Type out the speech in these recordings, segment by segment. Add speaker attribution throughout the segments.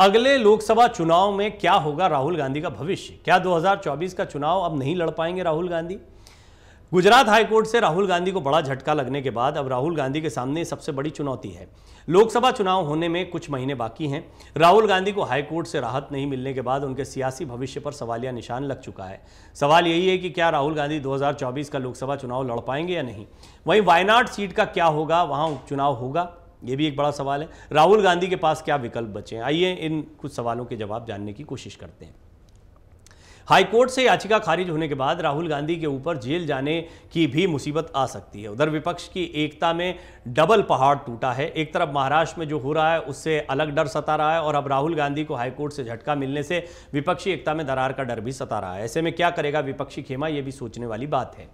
Speaker 1: अगले लोकसभा चुनाव में क्या होगा राहुल गांधी का भविष्य क्या 2024 का चुनाव अब नहीं लड़ पाएंगे राहुल गांधी गुजरात हाईकोर्ट से राहुल गांधी को बड़ा झटका लगने के बाद अब राहुल गांधी के सामने सबसे बड़ी चुनौती है लोकसभा चुनाव होने में कुछ महीने बाकी हैं राहुल गांधी को हाईकोर्ट से राहत नहीं मिलने के बाद उनके सियासी भविष्य पर सवालिया निशान लग चुका है सवाल यही है कि क्या राहुल गांधी 2024 का लोकसभा चुनाव लड़ पाएंगे या नहीं वहीं वायनाड सीट का क्या होगा वहाँ उपचुनाव होगा ये भी एक बड़ा सवाल है राहुल गांधी के पास क्या विकल्प बचे हैं आइए इन कुछ सवालों के जवाब जानने की कोशिश करते हैं हाईकोर्ट से याचिका खारिज होने के बाद राहुल गांधी के ऊपर जेल जाने की भी मुसीबत आ सकती है उधर विपक्ष की एकता में डबल पहाड़ टूटा है एक तरफ महाराष्ट्र में जो हो रहा है उससे अलग डर सता रहा है और अब राहुल गांधी को हाईकोर्ट से झटका मिलने से विपक्षी एकता में दरार का डर भी सता रहा है ऐसे में क्या करेगा विपक्षी खेमा यह भी सोचने वाली बात है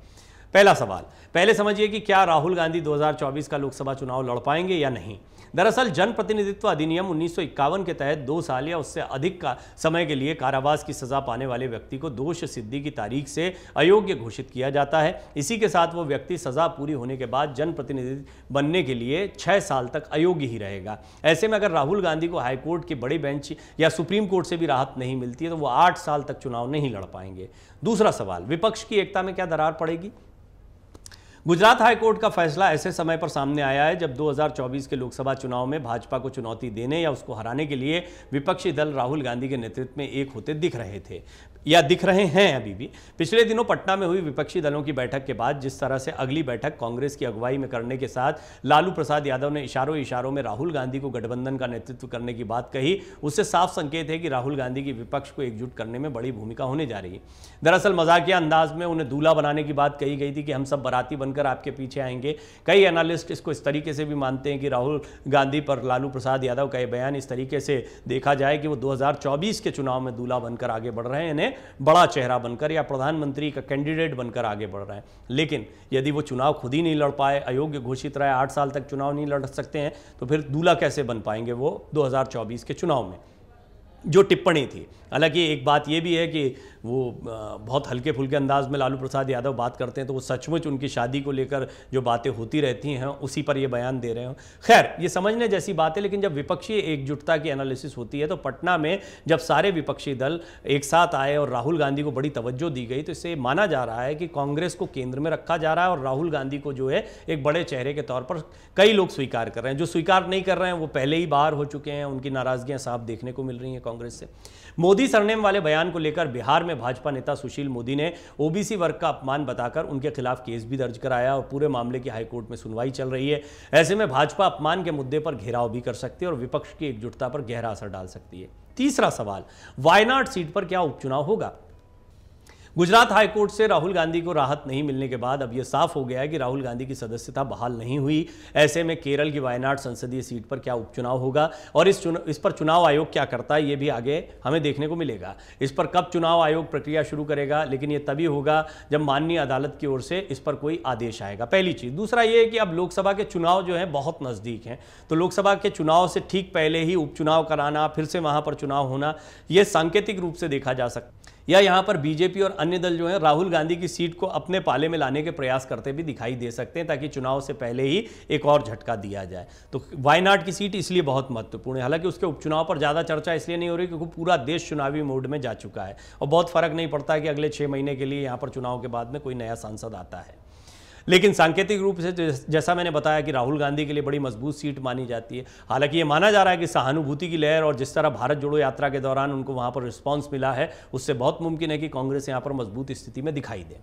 Speaker 1: पहला सवाल पहले समझिए कि क्या राहुल गांधी 2024 का लोकसभा चुनाव लड़ पाएंगे या नहीं दरअसल जनप्रतिनिधित्व अधिनियम उन्नीस के तहत दो साल या उससे अधिक का समय के लिए कारावास की सजा पाने वाले व्यक्ति को दोष सिद्धि की तारीख से अयोग्य घोषित किया जाता है इसी के साथ वो व्यक्ति सजा पूरी होने के बाद जनप्रतिनिधि बनने के लिए छः साल तक अयोग्य ही रहेगा ऐसे में अगर राहुल गांधी को हाईकोर्ट की बड़ी बेंच या सुप्रीम कोर्ट से भी राहत नहीं मिलती है तो वो आठ साल तक चुनाव नहीं लड़ पाएंगे दूसरा सवाल विपक्ष की एकता में क्या दरार पड़ेगी गुजरात हाईकोर्ट का फैसला ऐसे समय पर सामने आया है जब 2024 के लोकसभा चुनाव में भाजपा को चुनौती देने या उसको हराने के लिए विपक्षी दल राहुल गांधी के नेतृत्व में एक होते दिख रहे थे या दिख रहे हैं अभी भी पिछले दिनों पटना में हुई विपक्षी दलों की बैठक के बाद जिस तरह से अगली बैठक कांग्रेस की अगुवाई में करने के साथ लालू प्रसाद यादव ने इशारों इशारों में राहुल गांधी को गठबंधन का नेतृत्व करने की बात कही उससे साफ संकेत है कि राहुल गांधी की विपक्ष को एकजुट करने में बड़ी भूमिका होने जा रही है दरअसल मजाकिया अंदाज में उन्हें दूल्हा बनाने की बात कही गई थी कि हम सब बराती बनकर आपके पीछे आएंगे कई एनालिस्ट इसको इस तरीके से भी मानते हैं कि राहुल गांधी पर लालू प्रसाद यादव का यह बयान इस तरीके से देखा जाए कि वो दो के चुनाव में दूल्हा बनकर आगे बढ़ रहे हैं इन्हें बड़ा चेहरा बनकर या प्रधानमंत्री का कैंडिडेट बनकर आगे बढ़ रहे हैं लेकिन यदि वो चुनाव खुद ही नहीं लड़ पाए अयोग्य घोषित रहे आठ साल तक चुनाव नहीं लड़ सकते हैं तो फिर दूल्हा कैसे बन पाएंगे वो दो के चुनाव में जो टिप्पणी थी हालांकि एक बात यह भी है कि वो बहुत हल्के फुल्के अंदाज में लालू प्रसाद यादव बात करते हैं तो वो सचमुच उनकी शादी को लेकर जो बातें होती रहती हैं उसी पर ये बयान दे रहे हो खैर ये समझने जैसी बात है लेकिन जब विपक्षी एकजुटता की एनालिसिस होती है तो पटना में जब सारे विपक्षी दल एक साथ आए और राहुल गांधी को बड़ी तवज्जो दी गई तो इससे माना जा रहा है कि कांग्रेस को केंद्र में रखा जा रहा है और राहुल गांधी को जो है एक बड़े चेहरे के तौर पर कई लोग स्वीकार कर रहे हैं जो स्वीकार नहीं कर रहे हैं वो पहले ही बाहर हो चुके हैं उनकी नाराजगियां साफ देखने को मिल रही हैं कांग्रेस से मोदी सरनेम वाले बयान को लेकर बिहार में में भाजपा नेता सुशील मोदी ने ओबीसी वर्ग का अपमान बताकर उनके खिलाफ केस भी दर्ज कराया और पूरे मामले की हाईकोर्ट में सुनवाई चल रही है ऐसे में भाजपा अपमान के मुद्दे पर घेराव भी कर सकती है और विपक्ष की एकजुटता पर गहरा असर डाल सकती है तीसरा सवाल वायनाड सीट पर क्या उपचुनाव होगा गुजरात हाईकोर्ट से राहुल गांधी को राहत नहीं मिलने के बाद अब यह साफ हो गया है कि राहुल गांधी की सदस्यता बहाल नहीं हुई ऐसे में केरल की वायनाड संसदीय सीट पर क्या उपचुनाव होगा और इस चुन, इस पर चुनाव आयोग क्या करता है ये भी आगे हमें देखने को मिलेगा इस पर कब चुनाव आयोग प्रक्रिया शुरू करेगा लेकिन ये तभी होगा जब माननीय अदालत की ओर से इस पर कोई आदेश आएगा पहली चीज दूसरा ये है कि अब लोकसभा के चुनाव जो है बहुत नज़दीक हैं तो लोकसभा के चुनाव से ठीक पहले ही उपचुनाव कराना फिर से वहाँ पर चुनाव होना ये सांकेतिक रूप से देखा जा सकता या यहाँ पर बीजेपी और अन्य दल जो है राहुल गांधी की सीट को अपने पाले में लाने के प्रयास करते भी दिखाई दे सकते हैं ताकि चुनाव से पहले ही एक और झटका दिया जाए तो वायनाड की सीट इसलिए बहुत महत्वपूर्ण है हालांकि उसके उपचुनाव पर ज़्यादा चर्चा इसलिए नहीं हो रही क्योंकि पूरा देश चुनावी मोड में जा चुका है और बहुत फर्क नहीं पड़ता कि अगले छः महीने के लिए यहाँ पर चुनाव के बाद में कोई नया सांसद आता है लेकिन सांकेतिक रूप से तो जैसा मैंने बताया कि राहुल गांधी के लिए बड़ी मजबूत सीट मानी जाती है हालांकि ये माना जा रहा है कि सहानुभूति की लहर और जिस तरह भारत जोड़ो यात्रा के दौरान उनको वहाँ पर रिस्पॉन्स मिला है उससे बहुत मुमकिन है कि कांग्रेस यहाँ पर मजबूत स्थिति में दिखाई दे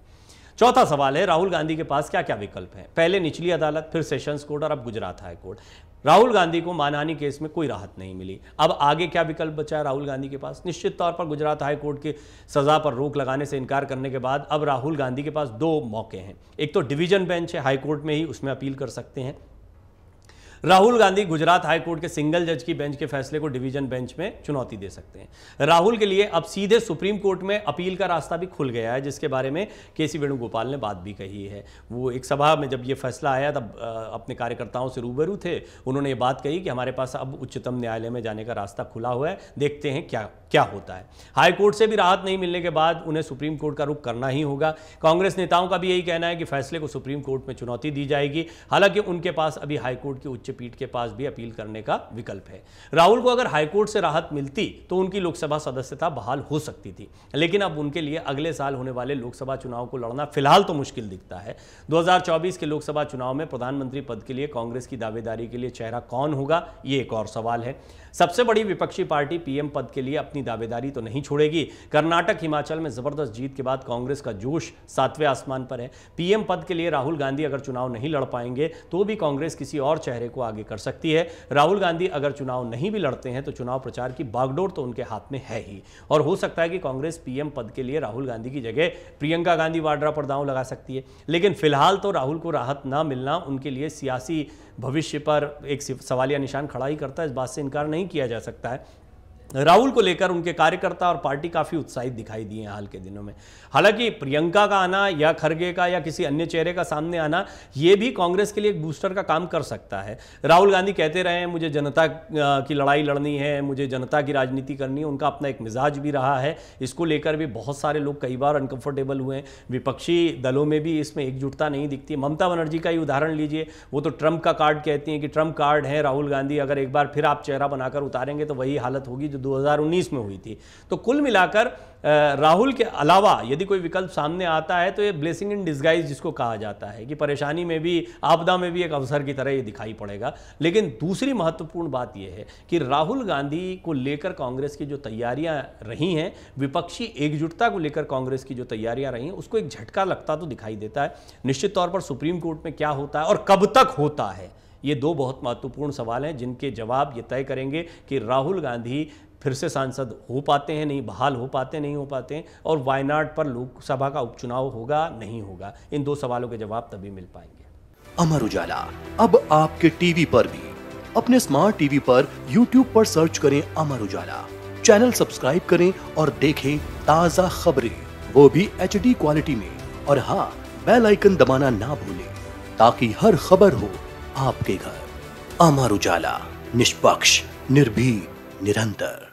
Speaker 1: चौथा सवाल है राहुल गांधी के पास क्या क्या विकल्प हैं पहले निचली अदालत फिर सेशंस कोर्ट और अब गुजरात हाई कोर्ट राहुल गांधी को मानहानि केस में कोई राहत नहीं मिली अब आगे क्या विकल्प बचा है राहुल गांधी के पास निश्चित तौर पर गुजरात हाई कोर्ट की सज़ा पर रोक लगाने से इनकार करने के बाद अब राहुल गांधी के पास दो मौके हैं एक तो डिवीजन बेंच है हाई कोर्ट में ही उसमें अपील कर सकते हैं राहुल गांधी गुजरात हाईकोर्ट के सिंगल जज की बेंच के फैसले को डिवीजन बेंच में चुनौती दे सकते हैं राहुल के लिए अब सीधे सुप्रीम कोर्ट में अपील का रास्ता भी खुल गया है जिसके बारे में के सी वेणुगोपाल ने बात भी कही है वो एक सभा में जब ये फैसला आया तब अपने कार्यकर्ताओं से रूबरू थे उन्होंने ये बात कही कि हमारे पास अब उच्चतम न्यायालय में जाने का रास्ता खुला हुआ है देखते हैं क्या क्या होता है हाईकोर्ट से भी राहत नहीं मिलने के बाद उन्हें सुप्रीम कोर्ट का रुख करना ही होगा कांग्रेस नेताओं का भी यही कहना है कि फैसले को सुप्रीम कोर्ट में चुनौती दी जाएगी हालांकि उनके पास अभी हाईकोर्ट की उच्च पीठ के पास भी अपील करने का विकल्प है राहुल को अगर हाईकोर्ट से राहत मिलती तो उनकी लोकसभा सदस्यता बहाल हो सकती थी लेकिन अब उनके लिए अगले साल होने वाले लोकसभा चुनाव को लड़ना फिलहाल तो मुश्किल दिखता है 2024 के लोकसभा चुनाव में प्रधानमंत्री पद के लिए कांग्रेस की दावेदारी के लिए चेहरा कौन होगा ये एक और सवाल है सबसे बड़ी विपक्षी पार्टी पीएम पद के लिए अपनी दावेदारी तो नहीं छोड़ेगी कर्नाटक हिमाचल में जबरदस्त जीत के बाद कांग्रेस का जोश सातवें आसमान पर है पीएम पद के लिए राहुल गांधी अगर चुनाव नहीं लड़ पाएंगे तो भी कांग्रेस किसी और चेहरे को आगे कर सकती है राहुल गांधी अगर चुनाव नहीं भी लड़ते हैं तो चुनाव प्रचार की बागडोर तो उनके हाथ में है ही और हो सकता है कि कांग्रेस पीएम पद के लिए राहुल गांधी की जगह प्रियंका गांधी वाड्रा पर दांव लगा सकती है लेकिन फिलहाल तो राहुल को राहत ना मिलना उनके लिए सियासी भविष्य पर एक सवालिया निशान खड़ा ही करता है इस बात से इनकार नहीं किया जा सकता है राहुल को लेकर उनके कार्यकर्ता और पार्टी काफ़ी उत्साहित दिखाई दिए हैं हाल के दिनों में हालांकि प्रियंका का आना या खरगे का या किसी अन्य चेहरे का सामने आना ये भी कांग्रेस के लिए एक बूस्टर का काम कर सकता है राहुल गांधी कहते रहे हैं मुझे जनता की लड़ाई लड़नी है मुझे जनता की राजनीति करनी है उनका अपना एक मिजाज भी रहा है इसको लेकर भी बहुत सारे लोग कई बार अनकंफर्टेबल हुए हैं विपक्षी दलों में भी इसमें एकजुटता नहीं दिखती ममता बनर्जी का ही उदाहरण लीजिए वो तो ट्रंप का कार्ड कहती हैं कि ट्रंप कार्ड है राहुल गांधी अगर एक बार फिर आप चेहरा बनाकर उतारेंगे तो वही हालत होगी जो 2019 में हुई थी तो कुल मिलाकर राहुल के अलावा यदि कोई विकल्प सामने आता है तो ये ब्लेसिंग इन डिस्गाइज जिसको कहा जाता है कि परेशानी में भी आपदा में भी एक अवसर की तरह ये दिखाई पड़ेगा लेकिन दूसरी महत्वपूर्ण बात यह है कि राहुल गांधी को लेकर कांग्रेस की जो तैयारियां रही हैं विपक्षी एकजुटता को लेकर कांग्रेस की जो तैयारियां रही हैं उसको एक झटका लगता तो दिखाई देता है निश्चित तौर पर सुप्रीम कोर्ट में क्या होता है और कब तक होता है ये दो बहुत महत्वपूर्ण सवाल हैं जिनके जवाब ये तय करेंगे कि राहुल गांधी फिर से सांसद हो पाते हैं नहीं बहाल हो पाते नहीं हो पाते और वायनाड पर लोकसभा का उपचुनाव होगा नहीं होगा इन दो सवालों के जवाब तभी मिल पाएंगे अमर उजाला अब आपके टीवी पर भी अपने स्मार्ट टीवी पर यूट्यूब पर सर्च करें अमर उजाला चैनल सब्सक्राइब करें और देखें ताज़ा खबरें वो भी एच क्वालिटी में और हाँ बेल आइकन दबाना ना भूलें ताकि हर खबर हो आपके घर अमर उजाला निष्पक्ष निर्भी निरंतर